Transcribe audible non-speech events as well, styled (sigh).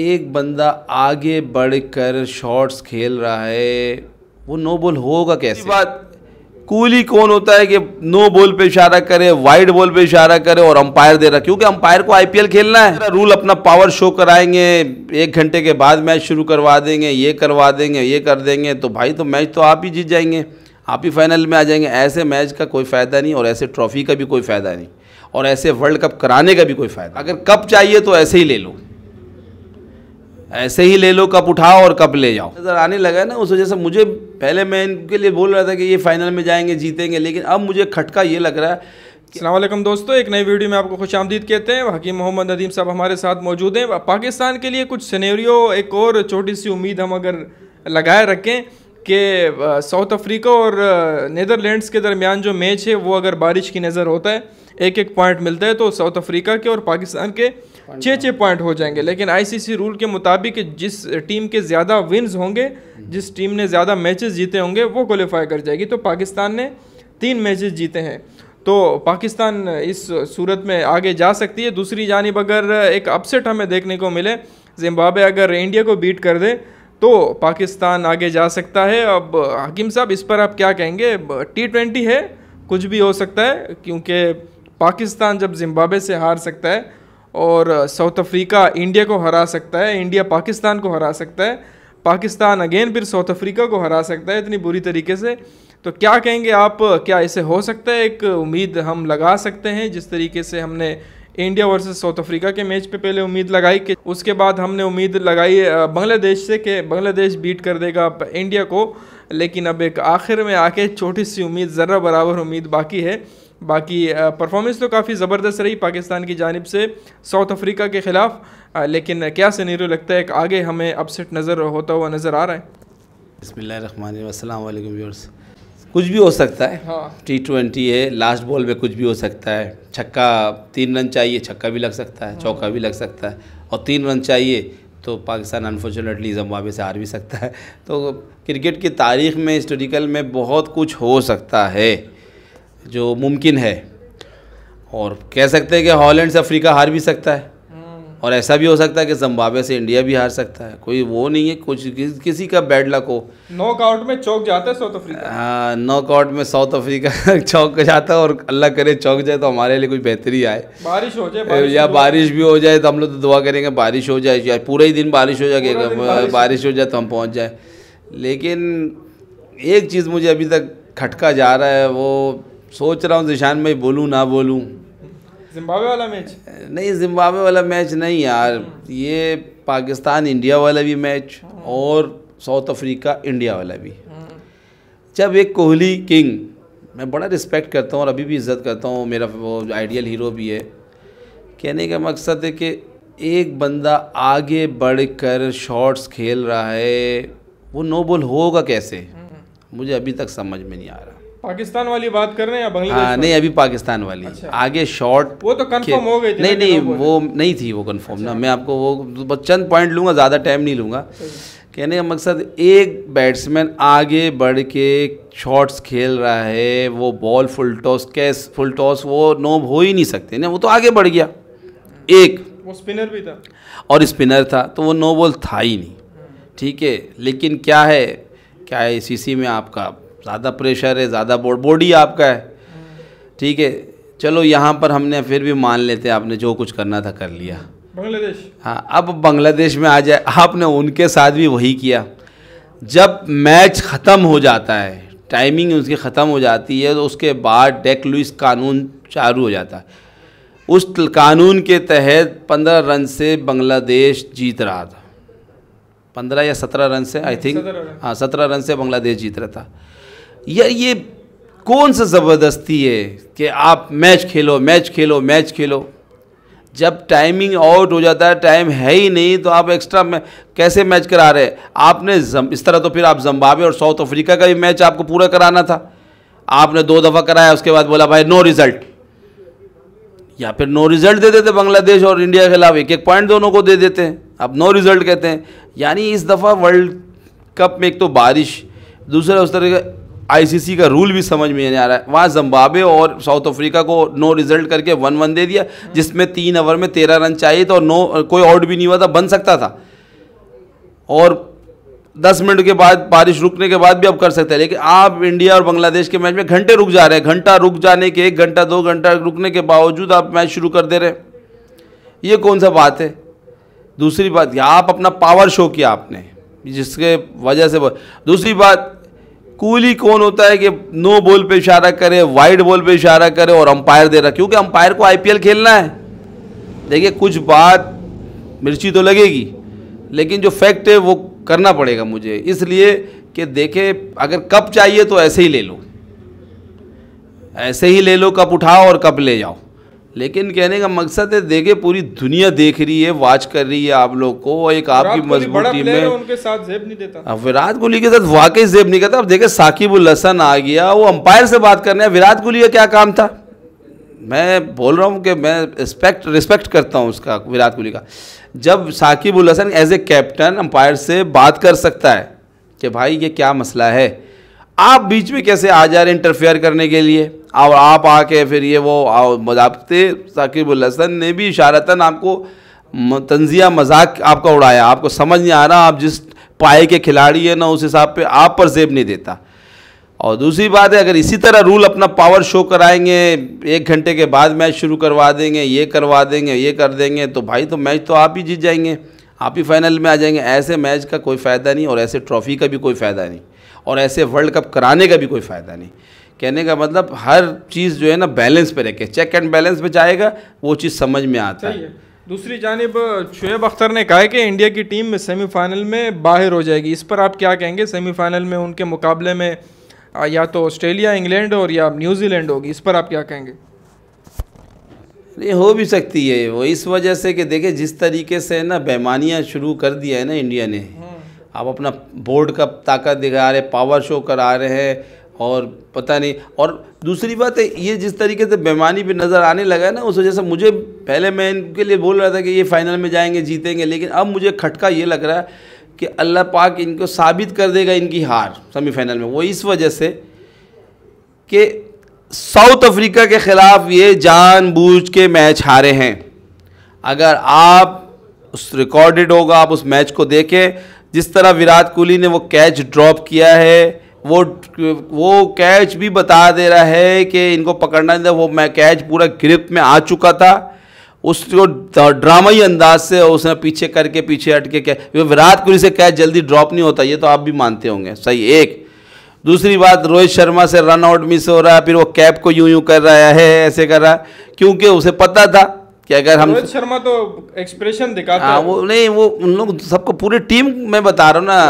एक बंदा आगे बढ़कर शॉट्स खेल रहा है वो नो बॉल होगा कैसे बात कूली कौन होता है कि नो बॉल पे इशारा करे वाइड बॉल पे इशारा करे और अंपायर दे रहा क्योंकि अंपायर को आईपीएल खेलना है रूल अपना पावर शो कराएंगे एक घंटे के बाद मैच शुरू करवा देंगे ये करवा देंगे ये कर देंगे तो भाई तो मैच तो आप ही जीत जाएंगे आप ही फाइनल में आ जाएंगे ऐसे मैच का कोई फ़ायदा नहीं और ऐसे ट्रॉफी का भी कोई फ़ायदा नहीं और ऐसे वर्ल्ड कप कराने का भी कोई फ़ायदा अगर कप चाहिए तो ऐसे ही ले लो ऐसे ही ले लो कप उठाओ और कप ले जाओ नज़र आने लगा ना उस वजह से मुझे पहले मैं इनके लिए बोल रहा था कि ये फाइनल में जाएंगे जीतेंगे लेकिन अब मुझे खटका ये लग रहा है अल्लाम दोस्तों एक नई वीडियो में आपको खुश आमदीद कहते हैं हकीम मोहम्मद नदीम साहब हमारे साथ मौजूद हैं पाकिस्तान के लिए कुछ सनेरियो एक और छोटी सी उम्मीद हम अगर लगाए रखें कि साउथ अफ्रीका और नदरलैंड्स के दरमियान जो मैच है वो अगर बारिश की नज़र होता है एक एक पॉइंट मिलता है तो साउथ अफ्रीका के और पाकिस्तान के छः छः पॉइंट हो जाएंगे लेकिन आईसीसी रूल के मुताबिक जिस टीम के ज़्यादा विन्स होंगे जिस टीम ने ज़्यादा मैचेस जीते होंगे वो क्वालिफाई कर जाएगी तो पाकिस्तान ने तीन मैचेस जीते हैं तो पाकिस्तान इस सूरत में आगे जा सकती है दूसरी जानब अगर एक अपसेट हमें देखने को मिले जिम्बाबे अगर इंडिया को बीट कर दे तो पाकिस्तान आगे जा सकता है अब हकीम साहब इस पर आप क्या कहेंगे टी ट्वेंटी है कुछ भी हो सकता है क्योंकि पाकिस्तान जब जिम्बाबे से हार सकता है और साउथ अफ्रीका इंडिया को हरा सकता है इंडिया पाकिस्तान को हरा सकता है पाकिस्तान अगेन फिर साउथ अफ्रीका को हरा सकता है इतनी बुरी तरीके से तो क्या कहेंगे आप क्या इसे हो सकता है एक उम्मीद हम लगा सकते हैं जिस तरीके से हमने इंडिया वर्सेस साउथ अफ्रीका के मैच पे पहले उम्मीद लगाई कि उसके बाद हमने उम्मीद लगाई बांग्लादेश uh, से कि बांग्लादेश बीट कर देगा इंडिया को लेकिन अब एक आखिर में आके छोटी सी उम्मीद ज़रा बराबर उम्मीद बाकी है बाकी परफॉर्मेंस तो काफ़ी ज़बरदस्त रही पाकिस्तान की जानब से साउथ अफ्रीका के ख़िलाफ़ लेकिन क्या सनीरो लगता है कि आगे हमें अपसेट नज़र होता हुआ नज़र आ रहा है बसमिल व्यूर्स कुछ भी हो सकता है हाँ। टी ट्वेंटी है लास्ट बॉल में कुछ भी हो सकता है छक्का तीन रन चाहिए छक्का भी लग सकता है चौका भी लग सकता है और तीन रन चाहिए तो पाकिस्तान अनफॉर्चुनेटली जम्बावे से हार भी सकता है तो क्रिकेट की तारीख में हिस्टोरिकल में बहुत कुछ हो सकता है जो मुमकिन है और कह सकते हैं कि हॉलैंड से अफ्रीका हार भी सकता है हम्म। और ऐसा भी हो सकता है कि जम्बावे से इंडिया भी हार सकता है कोई वो नहीं है कुछ कि, किसी का बैड लक हो नॉकआउट में चौक जाता है साउथ अफ्रीका हाँ नॉकआउट में साउथ अफ्रीका (laughs) चौक जाता है और अल्लाह करे चौक जाए तो हमारे लिए कुछ बेहतरी आए बारिश हो जाए बारिश या बारिश भी हो जाए तो हम लोग तो दुआ करेंगे बारिश हो जाए या पूरे ही दिन बारिश हो जाए बारिश हो जाए तो हम पहुँच जाए लेकिन एक चीज़ मुझे अभी तक खटका जा रहा है वो सोच रहा हूँ जिशान भाई बोलूँ ना बोलूँ जिम्बावे वाला मैच नहीं जिम्बावे वाला मैच नहीं यार ये पाकिस्तान इंडिया वाला भी मैच और साउथ अफ्रीका इंडिया वाला भी जब एक कोहली किंग मैं बड़ा रिस्पेक्ट करता हूँ और अभी भी इज़्ज़त करता हूँ मेरा वो आइडियल हीरो भी है कहने का मकसद है कि एक बंदा आगे बढ़ कर शॉट्स खेल रहा है वो नो बॉल होगा कैसे मुझे अभी तक समझ में नहीं आ रहा पाकिस्तान वाली बात कर रहे हैं या बांग्लादेश हाँ नहीं अभी पाकिस्तान वाली अच्छा। आगे शॉर्ट वो तो कंफर्म हो गई नहीं नहीं वो नहीं थी वो कंफर्म अच्छा। ना मैं आपको वो चंद पॉइंट लूँगा ज़्यादा टाइम नहीं लूँगा अच्छा। कहने का मकसद एक बैट्समैन आगे बढ़ के शॉट्स खेल रहा है वो बॉल फुल टॉस कैस फुल टॉस वो नोब हो ही नहीं सकते ना वो तो आगे बढ़ गया एक वो स्पिनर भी था और स्पिनर था तो वो नो बॉल था ही नहीं ठीक है लेकिन क्या है क्या है सी में आपका ज़्यादा प्रेशर है ज़्यादा बोर्ड बॉडी आपका है ठीक है चलो यहाँ पर हमने फिर भी मान लेते आपने जो कुछ करना था कर लिया बांग्लादेश हाँ अब बांग्लादेश में आ जाए आपने उनके साथ भी वही किया जब मैच ख़त्म हो जाता है टाइमिंग उसकी ख़त्म हो जाती है तो उसके बाद डेक लुइस कानून चालू हो जाता है उस कानून के तहत पंद्रह रन से बांग्लादेश जीत रहा था पंद्रह या सत्रह रन से आई थिंक हाँ सत्रह रन से बांग्लादेश जीत रहा था यार ये कौन सा ज़बरदस्ती है कि आप मैच खेलो मैच खेलो मैच खेलो जब टाइमिंग आउट हो जाता है टाइम है ही नहीं तो आप एक्स्ट्रा में कैसे मैच करा रहे आपने जम, इस तरह तो फिर आप जम्बावे और साउथ अफ्रीका का भी मैच आपको पूरा कराना था आपने दो दफ़ा कराया उसके बाद बोला भाई नो रिज़ल्ट या फिर नो रिज़ल्ट दे देते बांग्लादेश और इंडिया के खिलाफ एक एक पॉइंट दोनों को दे देते हैं अब नो रिज़ल्ट कहते हैं यानी इस दफ़ा वर्ल्ड कप में एक तो बारिश दूसरा उस तरह का आईसीसी का रूल भी समझ में नहीं आ रहा है वहाँ जम्बावे और साउथ अफ्रीका को नो रिजल्ट करके वन वन दे दिया जिसमें तीन ओवर में तेरह रन चाहिए था और नो कोई आउट भी नहीं हुआ था बन सकता था और दस मिनट के बाद बारिश रुकने के बाद भी अब कर सकते हैं लेकिन आप इंडिया और बांग्लादेश के मैच में घंटे रुक जा रहे हैं घंटा रुक जाने के एक घंटा दो घंटा रुकने के बावजूद आप मैच शुरू कर दे रहे हैं ये कौन सा बात है दूसरी बात आप अपना पावर शो किया आपने जिसके वजह से दूसरी बात कूली कौन होता है कि नो बॉल पे इशारा करे वाइड बॉल पे इशारा करे और अंपायर दे रहा क्योंकि अंपायर को आईपीएल खेलना है देखिए कुछ बात मिर्ची तो लगेगी लेकिन जो फैक्ट है वो करना पड़ेगा मुझे इसलिए कि देखे अगर कप चाहिए तो ऐसे ही ले लो ऐसे ही ले लो कप उठाओ और कप ले जाओ लेकिन कहने का मकसद है देखे पूरी दुनिया देख रही है वॉच कर रही है आप लोग को एक आपकी मजबूत टीम में उनके साथ जेब नहीं देता विराट कोहली के साथ वाकई जेब नहीं करता अब देखे साकिब उल हसन आ गया वो अंपायर से बात करने विराट कोहली का क्या काम था मैं बोल रहा हूँ कि मैं रिस्पेक्ट रिस्पेक्ट करता हूँ उसका विराट कोहली का जब Shakib al Hasan as a captain umpire से बात कर सकता है कि भाई ये क्या मसला है आप बीच में कैसे आ जा रहे हैं इंटरफेयर करने के लिए और आप आके फिर ये वो मजाबते साकिबुल हसन ने भी इशारता आपको तंजिया मजाक आपका उड़ाया आपको समझ नहीं आ रहा आप जिस पाए के खिलाड़ी है ना उस हिसाब पे आप पर जेब नहीं देता और दूसरी बात है अगर इसी तरह रूल अपना पावर शो कराएंगे एक घंटे के बाद मैच शुरू करवा देंगे ये करवा देंगे ये कर देंगे तो भाई तो मैच तो आप ही जीत जाएंगे आप ही फाइनल में आ जाएंगे ऐसे मैच का कोई फ़ायदा नहीं और ऐसे ट्रॉफ़ी का भी कोई फ़ायदा नहीं और ऐसे वर्ल्ड कप कराने का भी कोई फ़ायदा नहीं कहने का मतलब हर चीज़ जो है ना बैलेंस पे रखे चेक एंड बैलेंस पे जाएगा वो चीज़ समझ में आता है दूसरी जानब शुएब अख्तर ने कहा है कि इंडिया की टीम सेमीफाइनल में बाहर हो जाएगी इस पर आप क्या कहेंगे सेमीफाइनल में उनके मुकाबले में या तो ऑस्ट्रेलिया इंग्लैंड और या न्यूजीलैंड होगी इस पर आप क्या कहेंगे ये हो भी सकती है वो इस वजह से कि देखिए जिस तरीके से ना बेमानियाँ शुरू कर दिया है ना इंडिया ने हम्म। आप अपना बोर्ड का ताकत दिखा रहे पावर शो करा रहे हैं और पता नहीं और दूसरी बात है ये जिस तरीके से बेमानी भी नज़र आने लगा है ना उस वजह से मुझे पहले मैं इनके लिए बोल रहा था कि ये फाइनल में जाएंगे जीतेंगे लेकिन अब मुझे खटका ये लग रहा है कि अल्लाह पाक इनको साबित कर देगा इनकी हार सेमीफाइनल में वो इस वजह से कि साउथ अफ्रीका के ख़िलाफ़ ये जानबूझ के मैच हारे हैं अगर आप उस रिकॉर्डेड होगा आप उस मैच को देखें जिस तरह विराट कोहली ने वो कैच ड्रॉप किया है वो वो कैच भी बता दे रहा है कि इनको पकड़ना नहीं था वो मैं कैच पूरा ग्रिप में आ चुका था उसको ड्रामाई अंदाज से उसने पीछे करके पीछे हट के क्या विराट कोहली से कैच जल्दी ड्रॉप नहीं होता ये तो आप भी मानते होंगे सही एक दूसरी बात रोहित शर्मा से रन आउट मिस हो रहा है फिर वो कैप को यूं यूं कर रहा है ऐसे कर रहा है क्योंकि उसे पता था कि अगर हम रोहित शर्मा तो एक्सप्रेशन दिखा हाँ, वो नहीं वो उन लोग सबको पूरी टीम में बता रहा हूँ ना